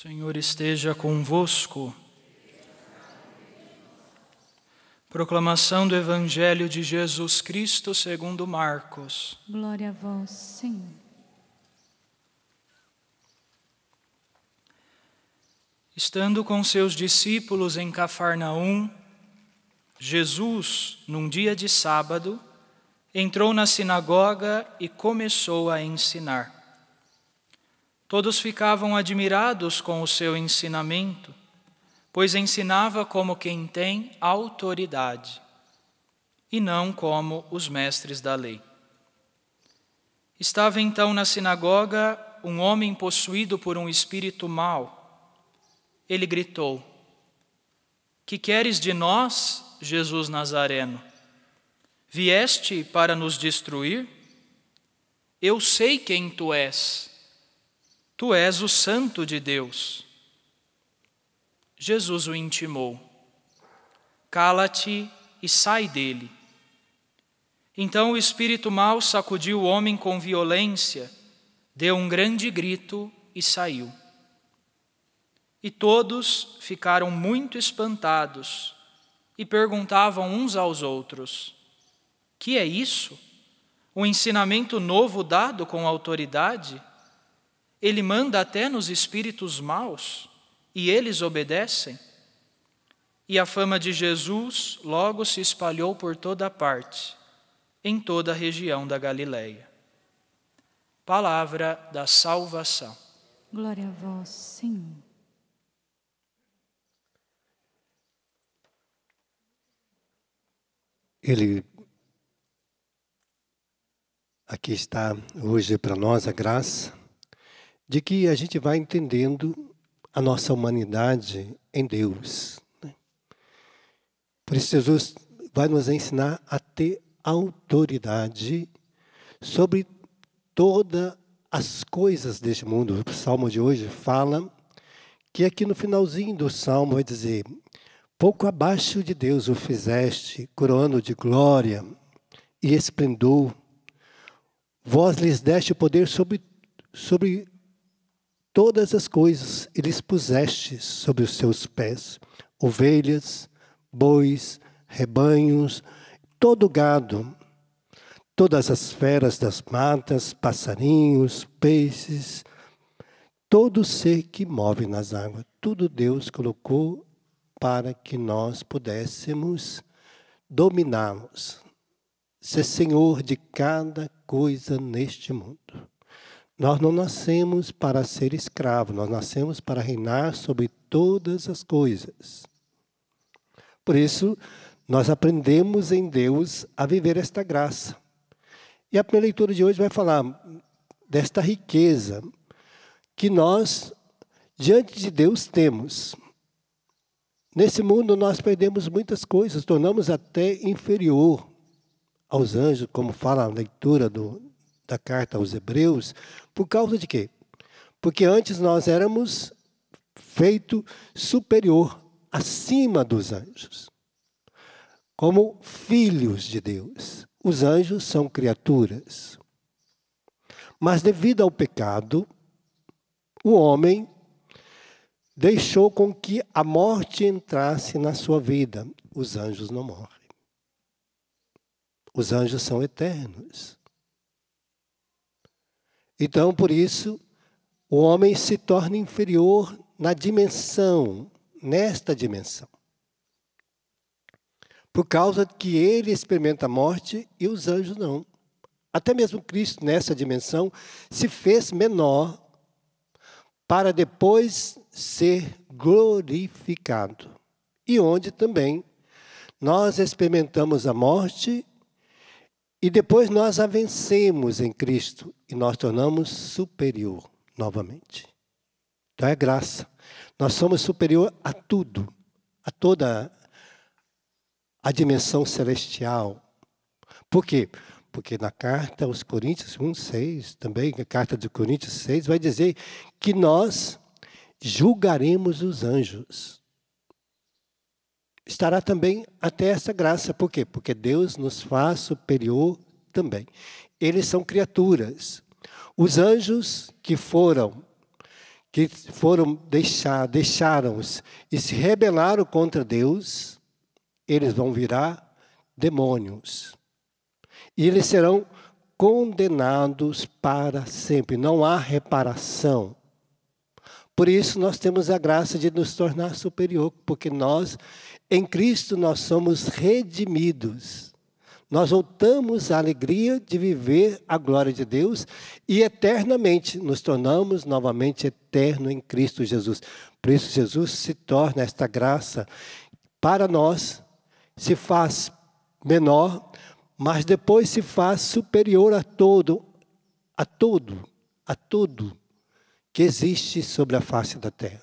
Senhor esteja convosco. Proclamação do Evangelho de Jesus Cristo segundo Marcos. Glória a vós, Senhor. Estando com seus discípulos em Cafarnaum, Jesus, num dia de sábado, entrou na sinagoga e começou a ensinar. Todos ficavam admirados com o seu ensinamento, pois ensinava como quem tem autoridade, e não como os mestres da lei. Estava então na sinagoga um homem possuído por um espírito mau. Ele gritou: Que queres de nós, Jesus Nazareno? Vieste para nos destruir? Eu sei quem tu és Tu és o Santo de Deus. Jesus o intimou: Cala-te e sai dele. Então o espírito mau sacudiu o homem com violência, deu um grande grito e saiu. E todos ficaram muito espantados e perguntavam uns aos outros: Que é isso? Um ensinamento novo dado com autoridade? Ele manda até nos espíritos maus e eles obedecem. E a fama de Jesus logo se espalhou por toda a parte, em toda a região da Galileia. Palavra da salvação. Glória a vós, Senhor. Ele aqui está hoje para nós a graça de que a gente vai entendendo a nossa humanidade em Deus. Né? Por isso, Jesus vai nos ensinar a ter autoridade sobre todas as coisas deste mundo. O salmo de hoje fala que aqui no finalzinho do salmo vai dizer: Pouco abaixo de Deus o fizeste, coroando de glória e esplendor. Vós lhes deste o poder sobre, sobre Todas as coisas eles puseste sobre os seus pés: ovelhas, bois, rebanhos, todo gado, todas as feras das matas, passarinhos, peixes, todo ser que move nas águas. Tudo Deus colocou para que nós pudéssemos dominá-los, ser senhor de cada coisa neste mundo. Nós não nascemos para ser escravo, nós nascemos para reinar sobre todas as coisas. Por isso, nós aprendemos em Deus a viver esta graça. E a primeira leitura de hoje vai falar desta riqueza que nós, diante de Deus, temos. Nesse mundo, nós perdemos muitas coisas, tornamos até inferior aos anjos, como fala a leitura do, da carta aos Hebreus, por causa de quê? Porque antes nós éramos feito superior, acima dos anjos, como filhos de Deus. Os anjos são criaturas. Mas devido ao pecado, o homem deixou com que a morte entrasse na sua vida. Os anjos não morrem. Os anjos são eternos. Então, por isso, o homem se torna inferior na dimensão, nesta dimensão. Por causa que ele experimenta a morte e os anjos não. Até mesmo Cristo, nessa dimensão, se fez menor para depois ser glorificado. E onde também nós experimentamos a morte e depois nós a vencemos em Cristo e nós tornamos superior novamente. Então é graça. Nós somos superior a tudo, a toda a dimensão celestial. Por quê? Porque na carta aos Coríntios 1, 6, também, a carta de Coríntios 6, vai dizer que nós julgaremos os anjos estará também até essa graça. Por quê? Porque Deus nos faz superior também. Eles são criaturas. Os anjos que foram que foram deixar, deixaram-os e se rebelaram contra Deus, eles vão virar demônios. E eles serão condenados para sempre. Não há reparação. Por isso nós temos a graça de nos tornar superior, porque nós em Cristo nós somos redimidos. Nós voltamos à alegria de viver a glória de Deus e eternamente nos tornamos novamente eterno em Cristo Jesus. Por isso Jesus se torna esta graça para nós, se faz menor, mas depois se faz superior a todo, a todo, a todo que existe sobre a face da terra,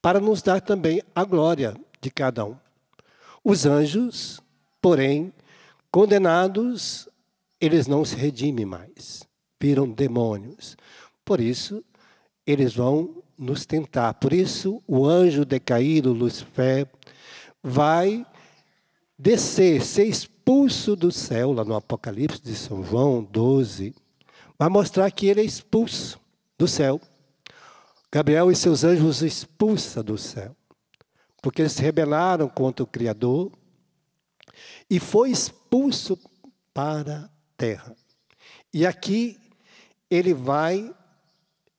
para nos dar também a glória de cada um. Os anjos, porém, condenados, eles não se redimem mais, viram demônios. Por isso, eles vão nos tentar. Por isso, o anjo decaído, Lucifer, vai descer, ser expulso do céu, lá no Apocalipse de São João 12, vai mostrar que ele é expulso do céu. Gabriel e seus anjos expulsa do céu, porque eles se rebelaram contra o Criador e foi expulso para a terra. E aqui ele vai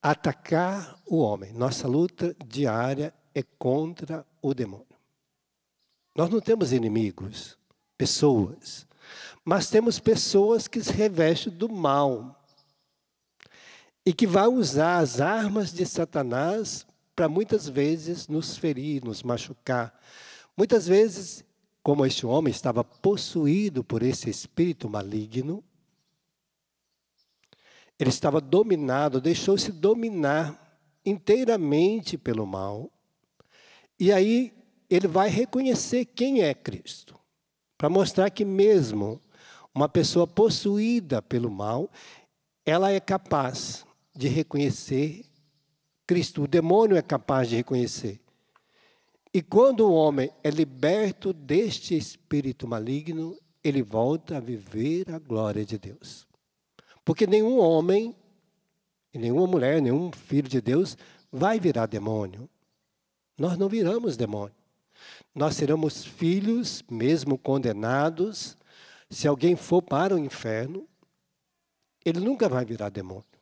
atacar o homem. Nossa luta diária é contra o demônio. Nós não temos inimigos, pessoas, mas temos pessoas que se revestem do mal e que vai usar as armas de Satanás para muitas vezes nos ferir, nos machucar. Muitas vezes, como este homem estava possuído por esse espírito maligno, ele estava dominado, deixou-se dominar inteiramente pelo mal. E aí ele vai reconhecer quem é Cristo, para mostrar que mesmo uma pessoa possuída pelo mal, ela é capaz de reconhecer Cristo. O demônio é capaz de reconhecer. E quando o homem é liberto deste espírito maligno, ele volta a viver a glória de Deus. Porque nenhum homem, nenhuma mulher, nenhum filho de Deus vai virar demônio. Nós não viramos demônio. Nós seremos filhos, mesmo condenados. Se alguém for para o inferno, ele nunca vai virar demônio.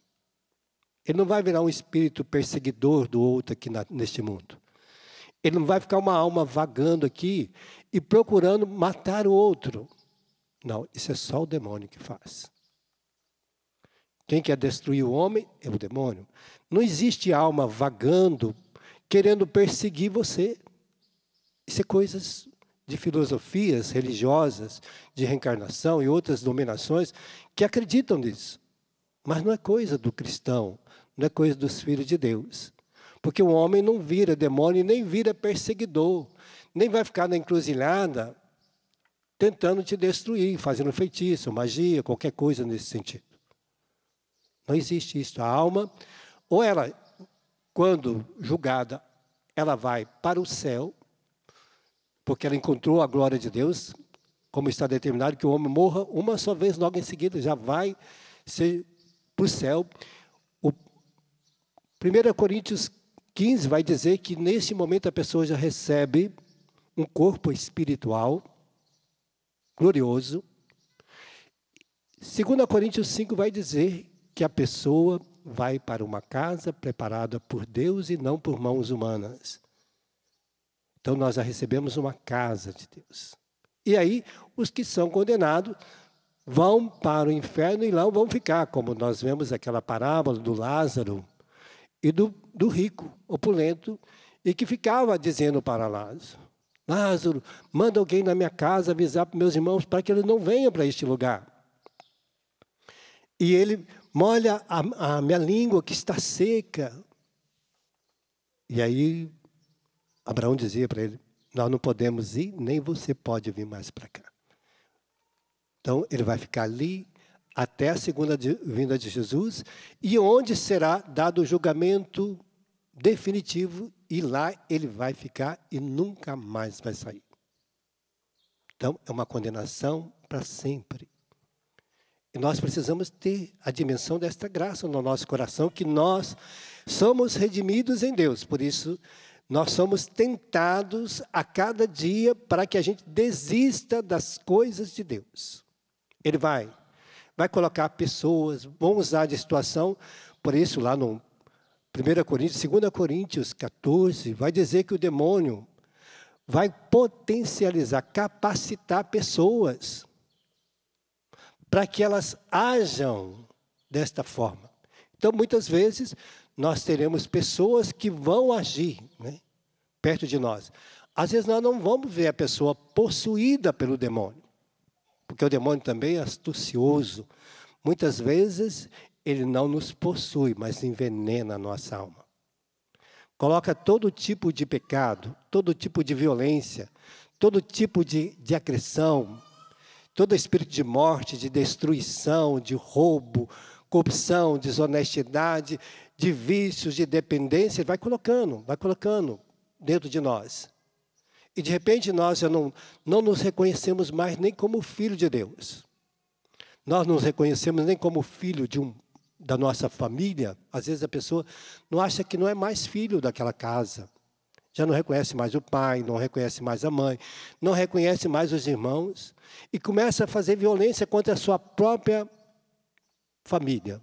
Ele não vai virar um espírito perseguidor do outro aqui na, neste mundo. Ele não vai ficar uma alma vagando aqui e procurando matar o outro. Não, isso é só o demônio que faz. Quem quer destruir o homem é o demônio. Não existe alma vagando, querendo perseguir você. Isso é coisas de filosofias religiosas, de reencarnação e outras dominações que acreditam nisso. Mas não é coisa do cristão, não é coisa dos filhos de Deus. Porque o homem não vira demônio, nem vira perseguidor, nem vai ficar na encruzilhada tentando te destruir, fazendo feitiço, magia, qualquer coisa nesse sentido. Não existe isso. A alma, ou ela, quando julgada, ela vai para o céu, porque ela encontrou a glória de Deus, como está determinado que o homem morra uma só vez logo em seguida, já vai ser para o céu. 1 Coríntios 15 vai dizer que nesse momento a pessoa já recebe um corpo espiritual glorioso. 2 Coríntios 5 vai dizer que a pessoa vai para uma casa preparada por Deus e não por mãos humanas. Então nós já recebemos uma casa de Deus. E aí os que são condenados vão para o inferno e lá vão ficar, como nós vemos aquela parábola do Lázaro e do, do rico, opulento, e que ficava dizendo para Lázaro: Lázaro, manda alguém na minha casa avisar para meus irmãos para que eles não venham para este lugar. E ele molha a, a minha língua que está seca. E aí Abraão dizia para ele: Nós não podemos ir, nem você pode vir mais para cá. Então ele vai ficar ali até a segunda vinda de Jesus, e onde será dado o julgamento definitivo, e lá ele vai ficar e nunca mais vai sair. Então, é uma condenação para sempre. E nós precisamos ter a dimensão desta graça no nosso coração, que nós somos redimidos em Deus. Por isso, nós somos tentados a cada dia para que a gente desista das coisas de Deus. Ele vai vai colocar pessoas, vão usar de situação. Por isso, lá no 1 Coríntios, 2 Coríntios 14, vai dizer que o demônio vai potencializar, capacitar pessoas para que elas hajam desta forma. Então, muitas vezes, nós teremos pessoas que vão agir né, perto de nós. Às vezes, nós não vamos ver a pessoa possuída pelo demônio porque o demônio também é astucioso. Muitas vezes ele não nos possui, mas envenena a nossa alma. Coloca todo tipo de pecado, todo tipo de violência, todo tipo de, de agressão, todo espírito de morte, de destruição, de roubo, corrupção, desonestidade, de vícios, de dependência, vai colocando, vai colocando dentro de nós. E de repente nós já não, não nos reconhecemos mais nem como filho de Deus. Nós não nos reconhecemos nem como filho de um, da nossa família. Às vezes a pessoa não acha que não é mais filho daquela casa. Já não reconhece mais o pai, não reconhece mais a mãe, não reconhece mais os irmãos e começa a fazer violência contra a sua própria família.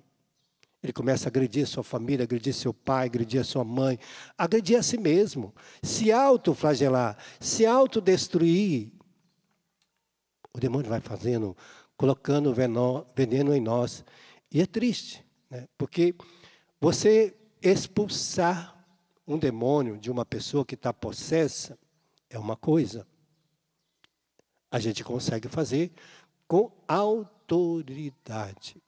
Ele começa a agredir sua família, agredir seu pai, agredir a sua mãe, agredir a si mesmo, se autoflagelar, se autodestruir. O demônio vai fazendo, colocando veneno em nós. E é triste, né? porque você expulsar um demônio de uma pessoa que está possessa é uma coisa. A gente consegue fazer com autoridade.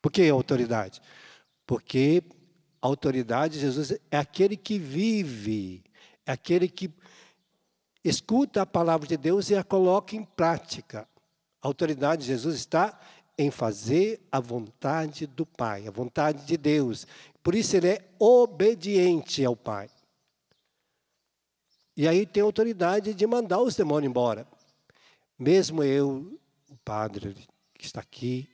Por que autoridade? Porque a autoridade, Jesus, é aquele que vive, é aquele que escuta a palavra de Deus e a coloca em prática. A autoridade de Jesus está em fazer a vontade do Pai, a vontade de Deus. Por isso ele é obediente ao Pai. E aí tem autoridade de mandar os demônios embora. Mesmo eu, o padre que está aqui,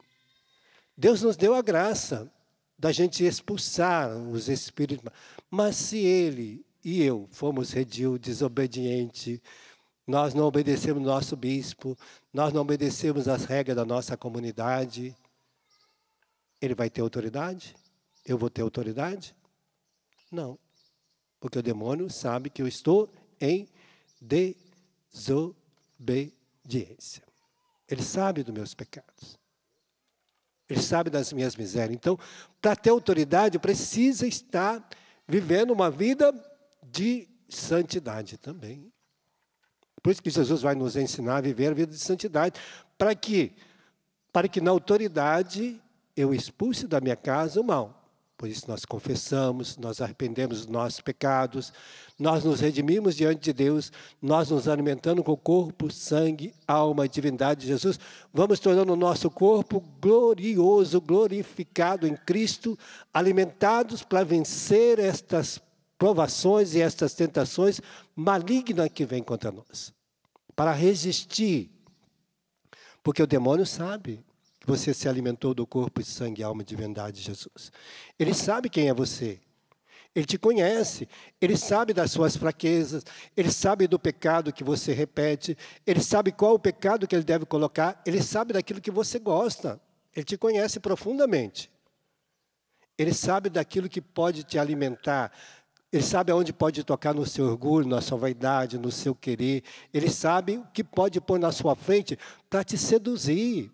Deus nos deu a graça da gente expulsar os espíritos. Mas se ele e eu fomos redil, desobediente, nós não obedecemos nosso bispo, nós não obedecemos as regras da nossa comunidade, ele vai ter autoridade? Eu vou ter autoridade? Não. Porque o demônio sabe que eu estou em desobediência. Ele sabe dos meus pecados. Ele sabe das minhas misérias. Então, para ter autoridade, precisa estar vivendo uma vida de santidade também. Por isso que Jesus vai nos ensinar a viver a vida de santidade, para que para que na autoridade eu expulse da minha casa o mal. Por isso nós confessamos, nós arrependemos dos nossos pecados, nós nos redimimos diante de Deus, nós nos alimentando com o corpo, sangue, alma e divindade de Jesus, vamos tornando o nosso corpo glorioso, glorificado em Cristo, alimentados para vencer estas provações e estas tentações malignas que vêm contra nós. Para resistir. Porque o demônio sabe você se alimentou do corpo e sangue e alma de divindade de Jesus. Ele sabe quem é você. Ele te conhece, ele sabe das suas fraquezas, ele sabe do pecado que você repete, ele sabe qual o pecado que ele deve colocar, ele sabe daquilo que você gosta. Ele te conhece profundamente. Ele sabe daquilo que pode te alimentar. Ele sabe aonde pode tocar no seu orgulho, na sua vaidade, no seu querer. Ele sabe o que pode pôr na sua frente para te seduzir,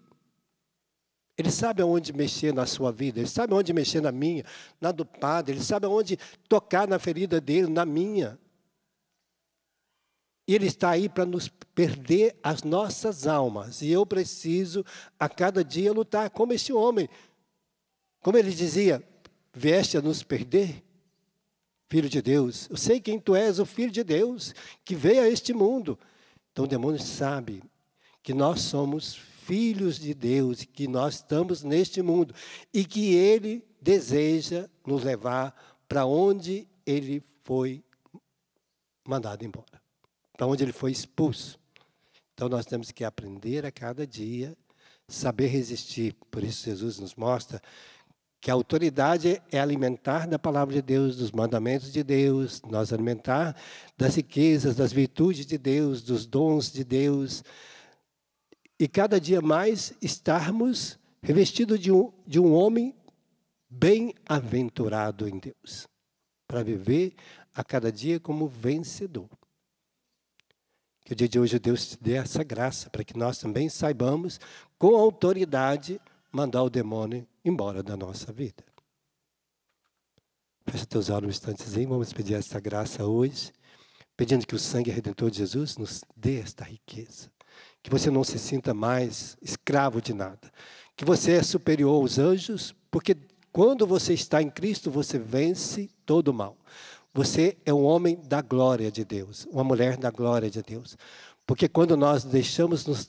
ele sabe aonde mexer na sua vida, ele sabe aonde mexer na minha, na do padre, ele sabe aonde tocar na ferida dele, na minha. E ele está aí para nos perder as nossas almas. E eu preciso a cada dia lutar como esse homem. Como ele dizia, veste a nos perder, filho de Deus. Eu sei quem tu és, o filho de Deus, que veio a este mundo. Então o demônio sabe que nós somos filhos de Deus, que nós estamos neste mundo e que Ele deseja nos levar para onde Ele foi mandado embora, para onde Ele foi expulso. Então nós temos que aprender a cada dia, saber resistir. Por isso Jesus nos mostra que a autoridade é alimentar da palavra de Deus, dos mandamentos de Deus, nós alimentar das riquezas, das virtudes de Deus, dos dons de Deus e cada dia mais estarmos revestidos de um, de um homem bem-aventurado em Deus, para viver a cada dia como vencedor. Que o dia de hoje Deus te dê essa graça, para que nós também saibamos, com autoridade, mandar o demônio embora da nossa vida. Feche teus olhos um instantezinho, vamos pedir essa graça hoje, pedindo que o sangue redentor de Jesus nos dê esta riqueza que você não se sinta mais escravo de nada, que você é superior aos anjos, porque quando você está em Cristo, você vence todo o mal. Você é um homem da glória de Deus, uma mulher da glória de Deus. Porque quando nós deixamos nos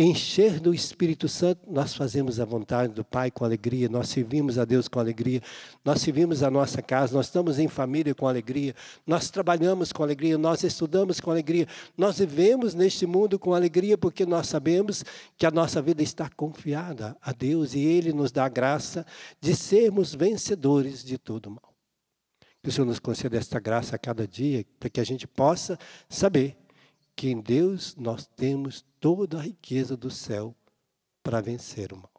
encher do Espírito Santo, nós fazemos a vontade do Pai com alegria, nós servimos a Deus com alegria, nós servimos a nossa casa, nós estamos em família com alegria, nós trabalhamos com alegria, nós estudamos com alegria, nós vivemos neste mundo com alegria porque nós sabemos que a nossa vida está confiada a Deus e Ele nos dá a graça de sermos vencedores de todo mal. Que o Senhor nos conceda esta graça a cada dia, para que a gente possa saber que em Deus nós temos toda a riqueza do céu para vencer o mal.